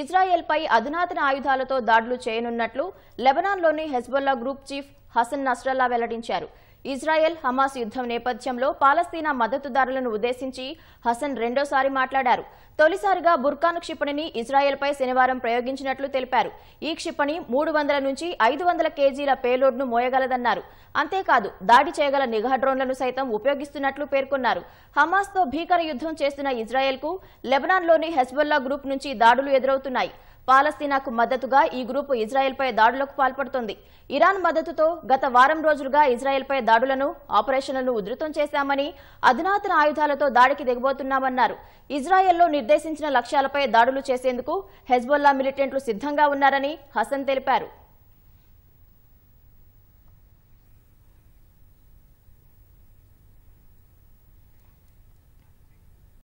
ఇజ్రాయెల్పై అధునాతన ఆయుధాలతో దాడులు చేయనున్నట్లు లెబనాన్లోని Hezbollah group chief Hassan Nasrallah వెల్లడించారు ఇజ్రాయెల్ హమాస్ యుద్ధం నేపథ్యంలో పాలస్తీనా మద్దతుదారులను ఉద్దేశించి హసన్ రెండోసారి మాట్లాడారు తొలిసారిగా బుర్ఖాను క్షిపణిని ఇజ్రాయెల్పై శనివారం ప్రయోగించినట్లు తెలిపారు ఈ క్షిపణి మూడు వందల నుంచి ఐదు వందల కేజీల పేలోడ్ను మోయగలదన్నారు అంతేకాదు దాడి చేయగల నిఘా డ్రోన్లను సైతం ఉపయోగిస్తున్నట్లు పేర్కొన్నారు హమాస్తో భీకర యుద్ధం చేస్తున్న ఇజ్రాయెల్కు లెబనాన్లోని హెస్బుల్లా గ్రూప్ నుంచి దాడులు ఎదురవుతున్నాయి పాలస్తీనాకు మద్దతుగా ఈ గ్రూపు ఇజ్రాయెల్పై దాడులకు పాల్పడుతోంది ఇరాన్ మద్దతుతో గత వారం రోజులుగా ఇజ్రాయెల్పై దాడులను ఆపరేషన్లను ఉధృతం చేశామని అధునాతన ఆయుధాలతో దాడికి దిగబోతున్నామన్నారు ఇజ్రాయెల్లో నిర్దేశించిన లక్ష్యాలపై దాడులు చేసేందుకు హెజ్బొల్లా మిలిటెంట్లు సిద్ధంగా ఉన్నారని హసన్ తెలిపారు